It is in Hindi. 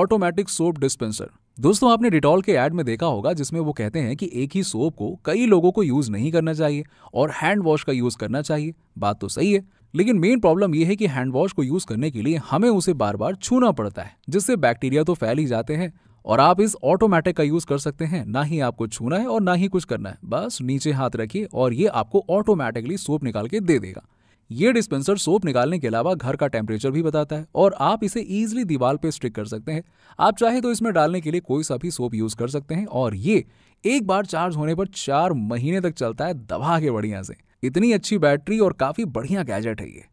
ऑटोमेटिक सोप डिस्पेंसर दोस्तों आपने डिटॉल के ऐड में देखा होगा जिसमें वो कहते हैं कि एक ही सोप को कई लोगों को यूज नहीं करना चाहिए और हैंड वॉश का यूज करना चाहिए बात तो सही है लेकिन मेन प्रॉब्लम यह है कि हैंड वॉश को यूज करने के लिए हमें उसे बार बार छूना पड़ता है जिससे बैक्टीरिया तो फैल ही जाते हैं और आप इस ऑटोमेटिक का यूज कर सकते हैं ना ही आपको छूना है और ना ही कुछ करना है बस नीचे हाथ रखिए और ये आपको ऑटोमेटिकली सोप निकाल के दे देगा ये डिस्पेंसर सोप निकालने के अलावा घर का टेम्परेचर भी बताता है और आप इसे ईजिली दीवार पे स्टिक कर सकते हैं आप चाहे तो इसमें डालने के लिए कोई सा भी सोप यूज कर सकते हैं और ये एक बार चार्ज होने पर चार महीने तक चलता है दबा के बढ़िया से इतनी अच्छी बैटरी और काफी बढ़िया गैजेट है ये